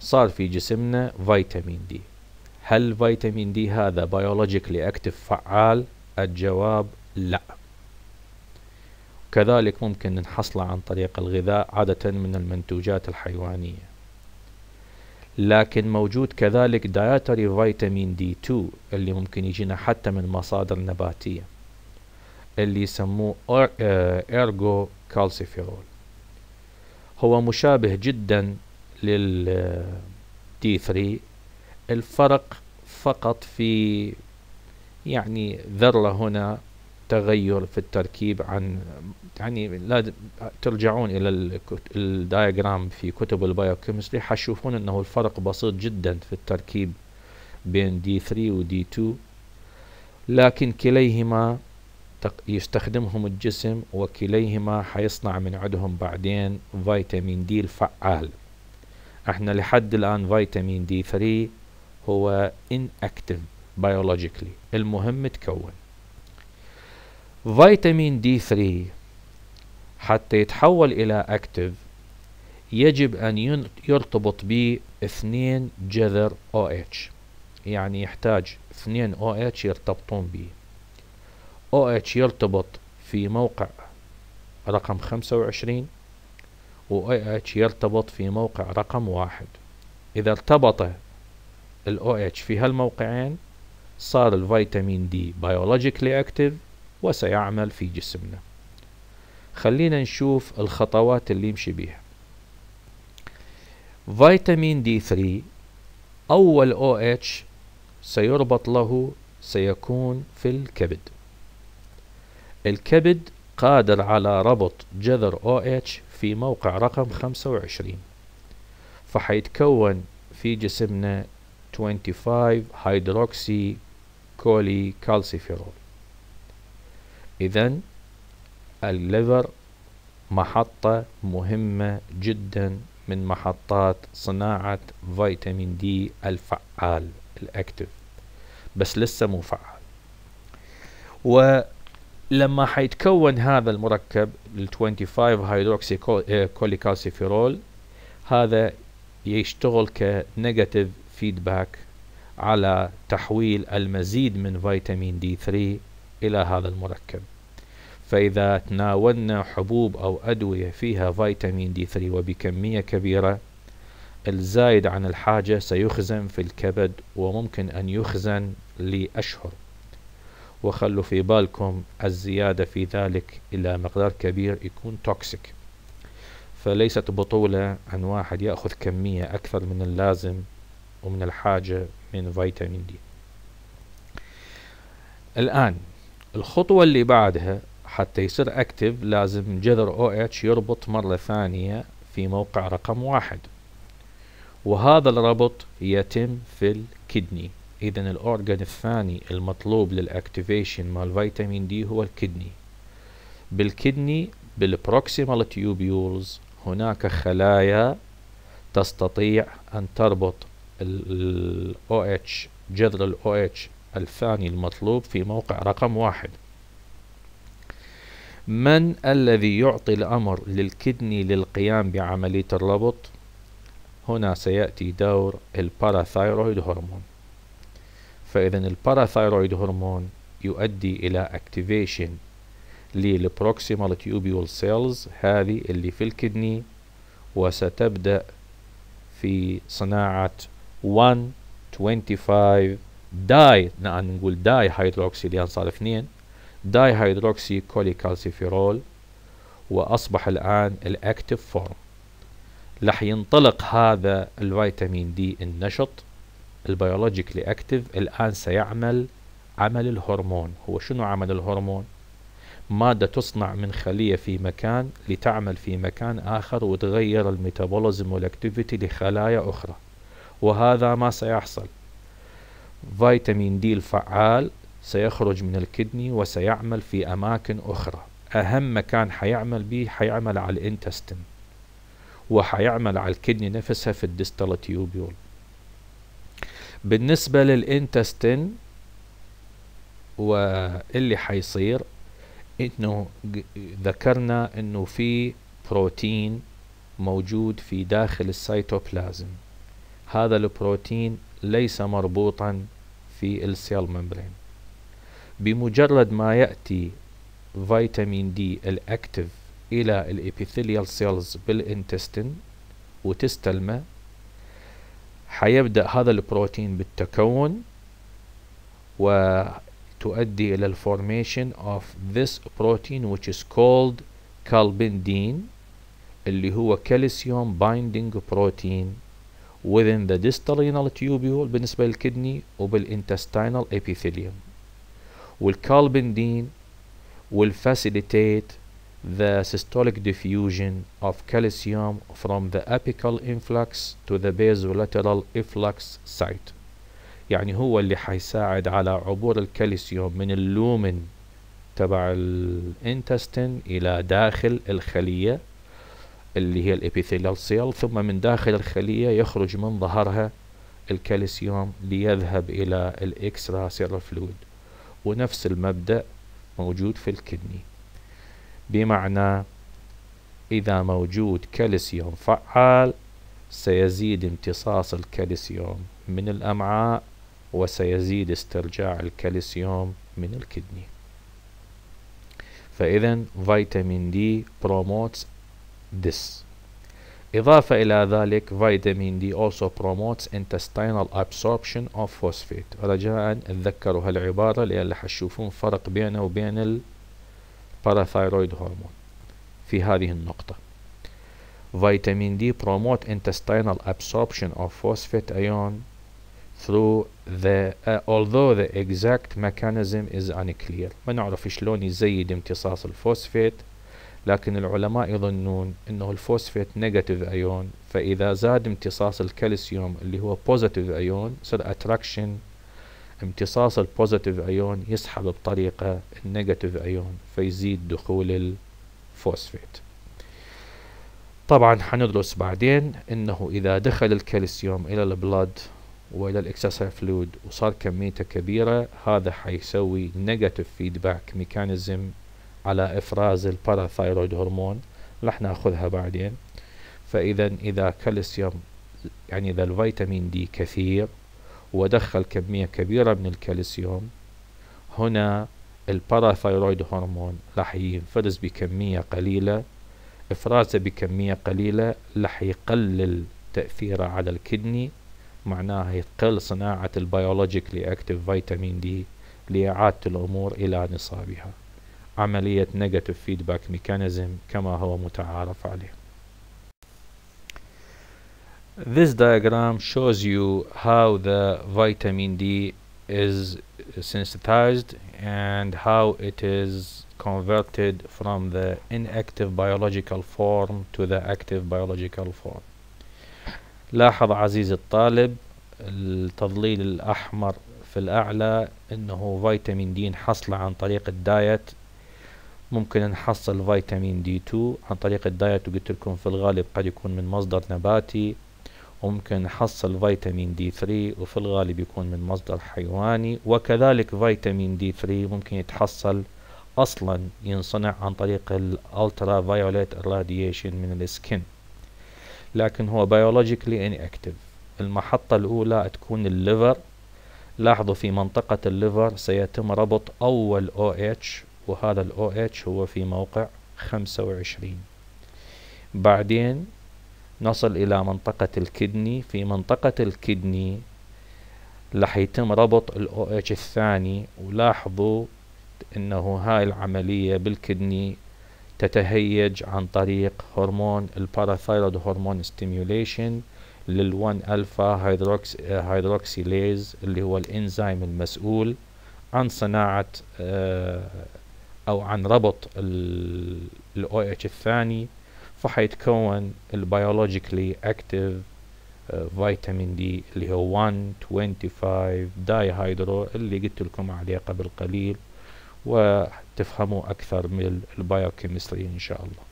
صار في جسمنا فيتامين دي هل فيتامين دي هذا بيولوجيكلي اكتف فعال الجواب لا كذلك ممكن نحصله عن طريق الغذاء عادة من المنتوجات الحيوانية لكن موجود كذلك دايتري فيتامين دي 2 اللي ممكن يجينا حتى من مصادر نباتية اللي يسموه إيرجو كالسيفيرول آه، هو مشابه جدا لل دي آه، 3 الفرق فقط في يعني ذرة هنا تغير في التركيب عن يعني لا ترجعون الى الدايجرام في كتب البايوكيمستري حتشوفون انه الفرق بسيط جدا في التركيب بين دي 3 ودي 2 لكن كليهما يستخدمهم الجسم وكليهما حيصنع من عندهم بعدين فيتامين دي الفعال احنا لحد الان فيتامين دي 3 هو inactive biologically المهم تكون فيتامين دي 3 حتى يتحول إلى active يجب أن يرتبط ب اثنين جذر او اتش يعني يحتاج اثنين اتش يرتبطون او اتش يرتبط في موقع رقم 25 و اتش يرتبط في موقع رقم واحد إذا ارتبط ال OH في هالموقعين صار الفيتامين دي بيولوجيكلي اكتف وسيعمل في جسمنا خلينا نشوف الخطوات اللي يمشي بيها فيتامين دي 3 أول او اتش سيربط له سيكون في الكبد الكبد قادر على ربط جذر او اتش في موقع رقم 25 فحيتكون في جسمنا 25 هيدروكسي كولي كالسيفيرول إذا الليفر محطة مهمة جدا من محطات صناعة فيتامين دي الفعال الأكتف بس لسه مو فعال ولما حيتكون هذا المركب ال 25 هيدروكسي كولي كالسيفيرول هذا يشتغل كنيجاتيف الفيدباك على تحويل المزيد من فيتامين دي 3 إلى هذا المركب فإذا تناولنا حبوب أو أدوية فيها فيتامين دي 3 وبكمية كبيرة الزايد عن الحاجة سيخزن في الكبد وممكن أن يخزن لأشهر وخلوا في بالكم الزيادة في ذلك إلى مقدار كبير يكون توكسيك فليست بطولة أن واحد يأخذ كمية أكثر من اللازم ومن الحاجة من فيتامين دي الآن الخطوة اللي بعدها حتى يصير اكتف لازم جذر او اتش يربط مرة ثانية في موقع رقم واحد وهذا الربط يتم في الكدني اذا الاورجن الثاني المطلوب للاكتيفيشن مال فيتامين دي هو الكدني بالكدني بالبروكسيمال تيوبيولز هناك خلايا تستطيع ان تربط الاو اتش جذر الاو اتش الثاني المطلوب في موقع رقم واحد من الذي يعطي الأمر للكدني للقيام بعملية الربط هنا سيأتي دور الباراثايرويد هرمون فإذا الباراثايرويد هرمون يؤدي إلى اكتيفيشن للبروكسيمال تيوبيول سيلز هذه اللي في الكدني وستبدأ في صناعة 125 داي نقول داي هيدروكسي لان صار اثنين داي هيدروكسي كوليكالسيفيرول واصبح الان الاكتف فورم لح ينطلق هذا الفيتامين دي النشط البيولوجيكلي اكتف الان سيعمل عمل الهرمون هو شنو عمل الهرمون مادة تصنع من خلية في مكان لتعمل في مكان آخر وتغير الميتابوليزم والاكتيفيتي لخلايا أخرى وهذا ما سيحصل فيتامين دي الفعال سيخرج من الكدني وسيعمل في أماكن أخرى أهم مكان حيعمل به حيعمل على الانتستين وحيعمل على الكدني نفسها في الديستال تيوبيول بالنسبة للانتستين واللي حيصير انه ذكرنا انه في بروتين موجود في داخل السيتوبلازم هذا البروتين ليس مربوطا في السيل ممبرين بمجرد ما يأتي فيتامين دي الأكتف إلى الإبيثيليال سيلز بالإنتستين وتستلمه حيبدأ هذا البروتين بالتكون وتؤدي إلى الفورميشن of this protein which is called كالبندين اللي هو كالسيوم بايندينج بروتين within the distal renal tubule بالنسبة للكدني وبالintestinal epithelium والكالبندين will facilitate the systolic diffusion of calcium from the apical influx to the basolateral efflux site يعني هو اللي حيساعد على عبور الكالسيوم من اللومن تبع الانتستين الى داخل الخليه اللي هي الابيثيلال سيل ثم من داخل الخلية يخرج من ظهرها الكالسيوم ليذهب إلى الإكسترا سيرال فلويد ونفس المبدأ موجود في الكدني بمعنى إذا موجود كالسيوم فعال سيزيد امتصاص الكالسيوم من الأمعاء وسيزيد استرجاع الكالسيوم من الكدني فإذا فيتامين دي بروموتس this. إضافة إلى ذلك فيتامين دي also promotes intestinal absorption of phosphate رجاء اتذكروا هالعبارة لأن حتشوفون فرق بينه وبين ال parathyroid hormone في هذه النقطة فيتامين دي promotes intestinal absorption of phosphate ion through the uh, although the exact mechanism is unclear ما نعرف شلون يزيد امتصاص الفوسفيت لكن العلماء يظنون انه الفوسفيت نيجاتيف ايون فاذا زاد امتصاص الكالسيوم اللي هو بوزيتيف ايون يصير اتراكشن امتصاص البوزيتيف ايون يسحب بطريقه النيجاتيف ايون فيزيد دخول الفوسفيت طبعا حندرس بعدين انه اذا دخل الكالسيوم الى البلد والى الاكسسري فلويد وصار كميته كبيره هذا حيسوي نيجاتيف فيدباك ميكانيزم على إفراز الباراثايرويد هرمون رح ناخذها بعدين فإذا إذا كالسيوم يعني إذا الفيتامين دي كثير ودخل كمية كبيرة من الكالسيوم هنا الباراثايرويد هرمون راح ينفرز بكمية قليلة إفرازه بكمية قليلة راح يقلل تأثيره على الكدني معناها يقل صناعة البيولوجيكلي أكتف فيتامين دي لإعادة الأمور إلى نصابها عملية نيجاتيف فيدباك ميكانيزم كما هو متعارف عليه This diagram shows you how the vitamin D is sensitized and how it is converted from the inactive biological form to the active biological form لاحظ عزيز الطالب التظليل الأحمر في الأعلى أنه فيتامين دي حصل عن طريق الدايت ممكن نحصل فيتامين دي 2 عن طريق الدايت وقلت لكم في الغالب قد يكون من مصدر نباتي وممكن نحصل فيتامين دي 3 وفي الغالب يكون من مصدر حيواني وكذلك فيتامين دي 3 ممكن يتحصل اصلا ينصنع عن طريق الالترا فايوليت راديشن من السكن لكن هو بيولوجيكلي ان اكتف المحطة الاولى تكون الليفر لاحظوا في منطقة الليفر سيتم ربط اول او OH اتش وهذا ال OH هو في موقع 25 بعدين نصل إلى منطقة الكدني في منطقة الكدني لح يتم ربط ال OH الثاني ولاحظوا أنه هاي العملية بالكدني تتهيج عن طريق هرمون الباراثيرود هرمون ستيميوليشن 1 ألفا هيدروكسيليز اللي هو الإنزيم المسؤول عن صناعة آه أو عن ربط ال اتش الثاني فحيتكون البيولوجيكلي اكتف فيتامين دي اللي هو 125 داي هيدرو اللي قلت لكم عليه قبل قليل وتفهموا أكثر من البايوكيمستري إن شاء الله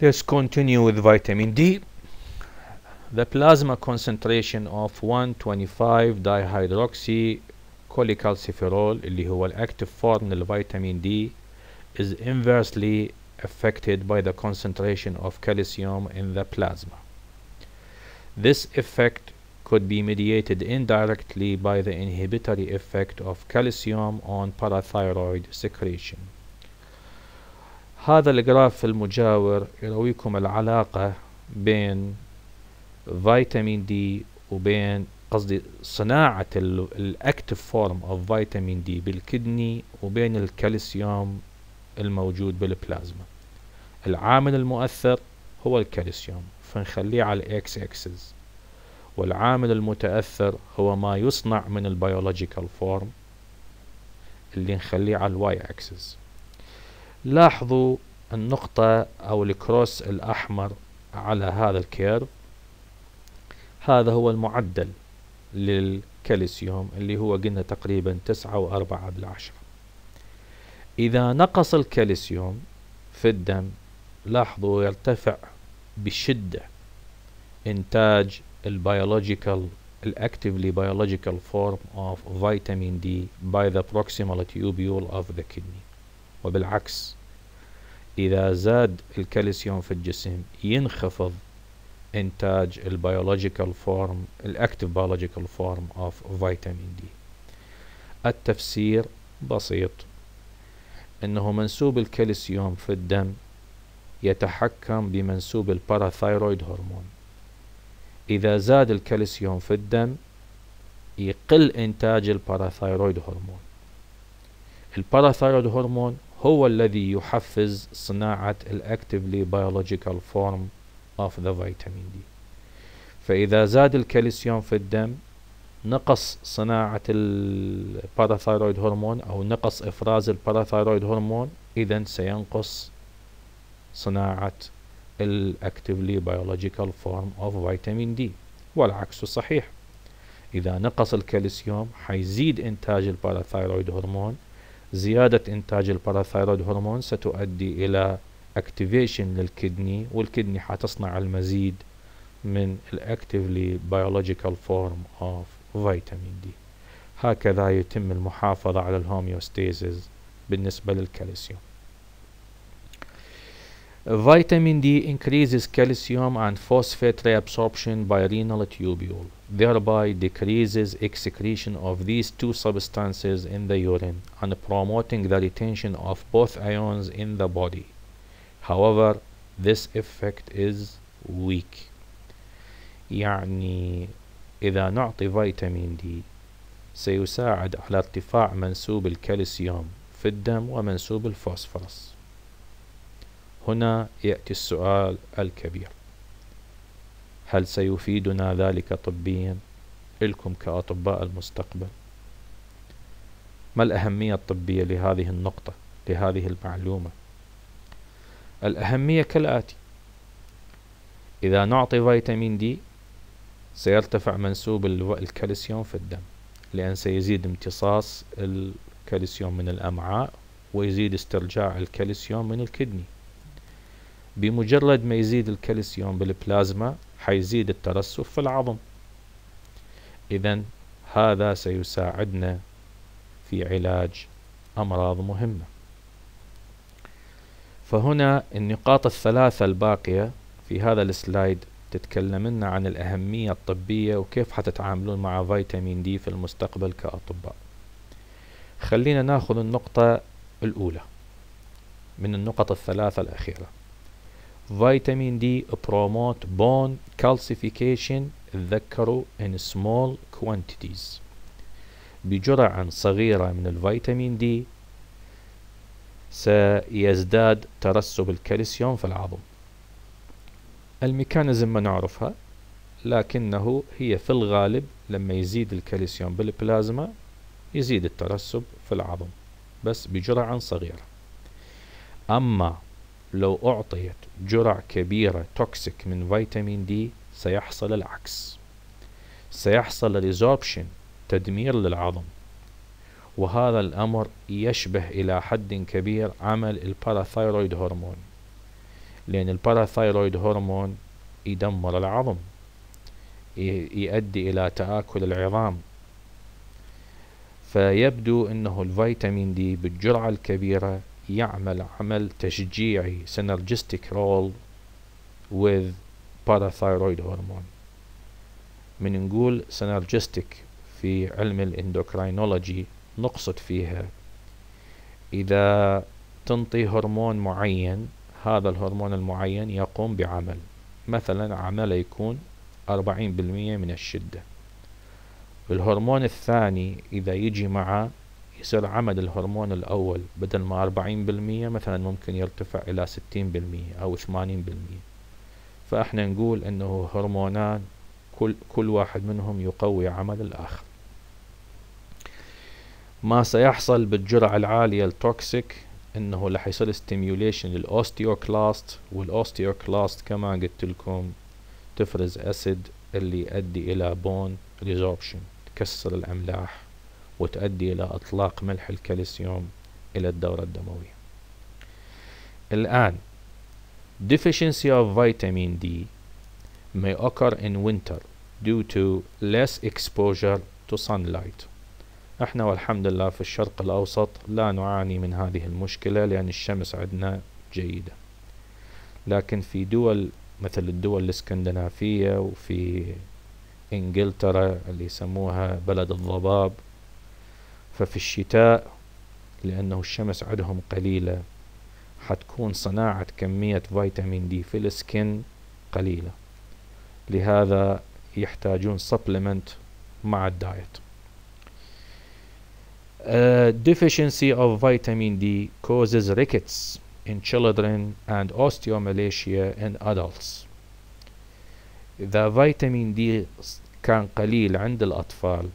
Let's continue with vitamin D. The plasma concentration of 125 dihydroxy كوليكالسيفيرول اللي هو الأكتف فورم للفيتامين دي is inversely affected by the concentration of calcium in the plasma. This effect could be mediated indirectly by the inhibitory effect of calcium on parathyroid secretion. هذا الجراف المجاور يرويكم العلاقة بين فيتامين دي وبين قصدي صناعة الاكتف فورم اوف فيتامين دي بالكدني وبين الكالسيوم الموجود بالبلازما العامل المؤثر هو الكالسيوم فنخليه على الاكس اكسس والعامل المتأثر هو ما يصنع من البيولوجيكال فورم اللي نخليه على الواي اكسس لاحظوا النقطة او الكروس الاحمر على هذا الكيرف هذا هو المعدل للكالسيوم اللي هو قلنا تقريبا تسعة وأربعة بالعشرة إذا نقص الكالسيوم في الدم لاحظوا يرتفع بشدة إنتاج البيولوجيكال الاكتفلي بيولوجيكال فورم اوف فيتامين دي by the proximal tubule of the kidney وبالعكس إذا زاد الكالسيوم في الجسم ينخفض إنتاج البيولوجيكال فورم الأكتف بيولوجيكال فورم أوف فيتامين دي التفسير بسيط إنه منسوب الكالسيوم في الدم يتحكم بمنسوب الباراثايرويد هرمون إذا زاد الكالسيوم في الدم يقل إنتاج الباراثايرويد هرمون الباراثايرويد هرمون هو الذي يحفز صناعة الأكتفلي بيولوجيكال فورم of the vitamin D فإذا زاد الكالسيوم في الدم نقص صناعة الباراثايرويد هرمون أو نقص إفراز الباراثايرويد هرمون إذا سينقص صناعة الأكتيفلي بيولوجيكال فورم أوف فيتامين دي والعكس صحيح إذا نقص الكالسيوم حيزيد إنتاج الباراثايرويد هرمون زيادة إنتاج الباراثايرويد هرمون ستؤدي إلى اكتيفيشن للكدني والكدني حتصنع المزيد من الاكتيفلي بيولوجيكال فورم اوف فيتامين دي هكذا يتم المحافظة على الهوميوستيزيز بالنسبة للكالسيوم Vitamin D increases calcium and phosphate reabsorption by renal tubule, thereby decreases excretion of these two substances in the urine and promoting the retention of both ions in the body. however this effect is weak يعني إذا نعطي فيتامين دي سيساعد على ارتفاع منسوب الكالسيوم في الدم ومنسوب الفوسفورس هنا يأتي السؤال الكبير هل سيفيدنا ذلك طبيا إلكم كأطباء المستقبل ما الأهمية الطبية لهذه النقطة لهذه المعلومة الأهمية كالآتي إذا نعطي فيتامين دي سيرتفع منسوب الكالسيوم في الدم لأن سيزيد امتصاص الكالسيوم من الأمعاء ويزيد استرجاع الكالسيوم من الكدني بمجرد ما يزيد الكالسيوم بالبلازما حيزيد الترسب في العظم إذا هذا سيساعدنا في علاج أمراض مهمة فهنا النقاط الثلاثة الباقية في هذا السلايد تتكلم لنا عن الأهمية الطبية وكيف حتتعاملون مع فيتامين دي في المستقبل كأطباء خلينا ناخذ النقطة الأولى من النقط الثلاثة الأخيرة فيتامين دي بروموت بون كالسيفيكيشن تذكروا in small quantities بجرعة صغيرة من الفيتامين دي سيزداد ترسب الكالسيوم في العظم الميكانيزم ما نعرفها لكنه هي في الغالب لما يزيد الكالسيوم بالبلازما يزيد الترسب في العظم بس بجرعة صغيرة أما لو أعطيت جرع كبيرة توكسيك من فيتامين دي سيحصل العكس سيحصل ريزوربشن تدمير للعظم وهذا الأمر يشبه إلى حد كبير عمل الباراثايرويد هرمون لأن الباراثايرويد هرمون يدمر العظم يؤدي إلى تآكل العظام فيبدو أنه الفيتامين دي بالجرعة الكبيرة يعمل عمل تشجيعي synergistic role with parathyroid hormone من نقول synergistic في علم الاندوكراينولوجي نقصد فيها إذا تنطي هرمون معين هذا الهرمون المعين يقوم بعمل مثلا عمله يكون أربعين بالمية من الشدة الهرمون الثاني إذا يجي معه يصير عمل الهرمون الأول بدل ما أربعين بالمية مثلا ممكن يرتفع إلى ستين بالمية أو ثمانين بالمية فإحنا نقول أنه هرمونان كل, كل واحد منهم يقوي عمل الآخر ما سيحصل بالجرعة العالية التوكسيك انه رح يصير ستيميوليشن للاوستيوكلاست والاوستيوكلاست كما قلت لكم تفرز اسيد اللي يؤدي الى بون ريزوربشن تكسر الاملاح وتؤدي الى اطلاق ملح الكالسيوم الى الدورة الدموية الان deficiency of vitamin D may occur in winter due to less exposure to sunlight احنا والحمد لله في الشرق الأوسط لا نعاني من هذه المشكلة لأن الشمس عندنا جيدة لكن في دول مثل الدول الاسكندنافية وفي انجلترا اللي يسموها بلد الضباب ففي الشتاء لأنه الشمس عندهم قليلة حتكون صناعة كمية فيتامين دي في السكن قليلة لهذا يحتاجون سبلمنت مع الدايت Uh, deficiency of vitamin D causes rickets in children and osteomalacia in adults. إذا فيتامين دي كان قليل عند الأطفال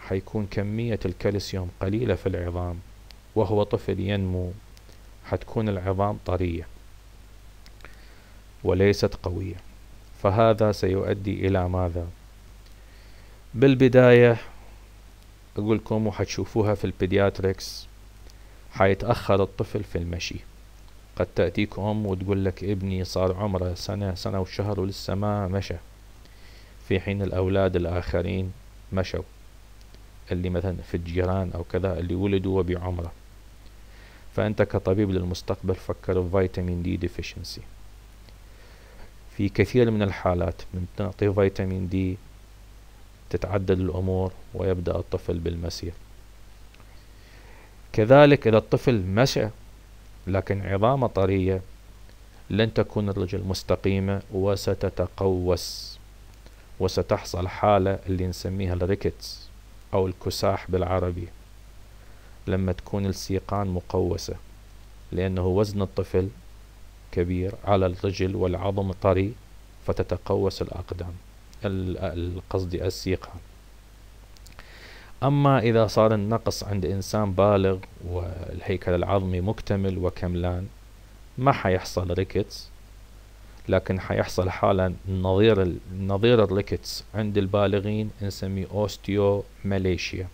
حيكون كمية الكالسيوم قليلة في العظام وهو طفل ينمو حتكون العظام طرية وليست قوية فهذا سيؤدي إلى ماذا؟ بالبداية اقول لكم وحتشوفوها في البيدياتريكس حيتأخر الطفل في المشي قد تأتيك أم وتقول لك ابني صار عمره سنة سنة وشهر ولسه ما مشى في حين الأولاد الآخرين مشوا اللي مثلا في الجيران أو كذا اللي ولدوا بعمره فأنت كطبيب للمستقبل فكر بفيتامين دي ديفيشنسي في كثير من الحالات من بنعطي فيتامين دي تتعدد الأمور ويبدأ الطفل بالمسير كذلك إذا الطفل مشى لكن عظامه طرية لن تكون الرجل مستقيمة وستتقوس وستحصل حالة اللي نسميها الريكتس أو الكساح بالعربي لما تكون السيقان مقوسة لأنه وزن الطفل كبير على الرجل والعظم طري فتتقوس الأقدام القصد السيقة أما إذا صار النقص عند إنسان بالغ والهيكل العظمي مكتمل وكملان ما حيحصل ريكتس لكن حيحصل حالة نظير نظير الريكتس عند البالغين نسميه أوستيوماليشيا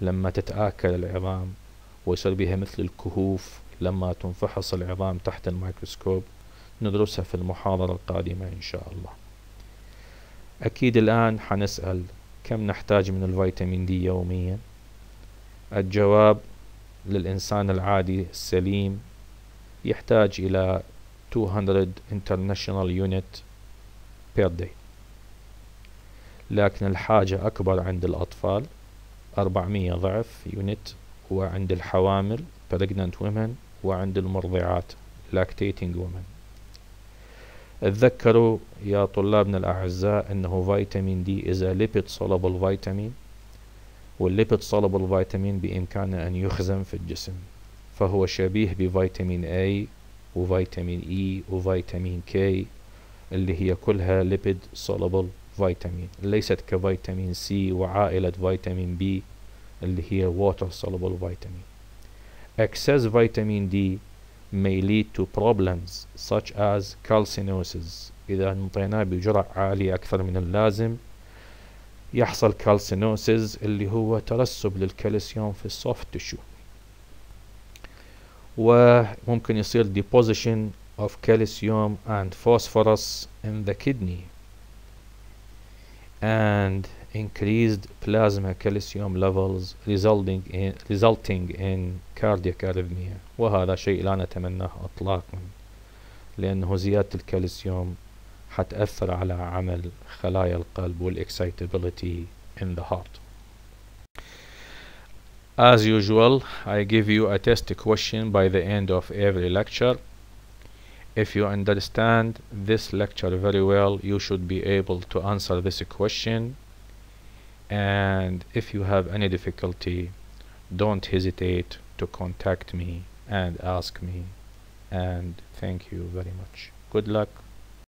لما تتآكل العظام ويصير بها مثل الكهوف لما تنفحص العظام تحت الميكروسكوب ندرسها في المحاضرة القادمة إن شاء الله أكيد الآن حنسأل كم نحتاج من الفيتامين دي يوميا الجواب للإنسان العادي السليم يحتاج إلى 200 international unit per day لكن الحاجة أكبر عند الأطفال 400 ضعف unit وعند الحوامل pregnant women وعند المرضعات lactating women اتذكروا يا طلابنا الأعزاء أنه فيتامين دي إذا ليبيد صلبل فيتامين والليبيد صلبل فيتامين بإمكانه أن يخزن في الجسم فهو شبيه بفيتامين A وفيتامين E وفيتامين K اللي هي كلها ليبيد صلبل فيتامين ليست كفيتامين C وعائلة فيتامين B اللي هي ووتر صلبل فيتامين اكسس فيتامين دي may lead to problems such as calcinosis إذا نطيناه بجرعة عالية أكثر من اللازم يحصل calcinosis اللي هو ترسب للكالسيوم في soft tissue وممكن يصير deposition of calcium and phosphorus in the kidney and increased plasma calcium levels resulting in, resulting in cardiac arrhythmia وهذا شيء لا نتمناه اطلاقا لانه زيادة الكالسيوم حتأثر على عمل خلايا القلب والاكسيتابيليتي in the heart As usual, I give you a test question by the end of every lecture. If you understand this lecture very well, you should be able to answer this question and if you have any difficulty don't hesitate to contact me and ask me and thank you very much good luck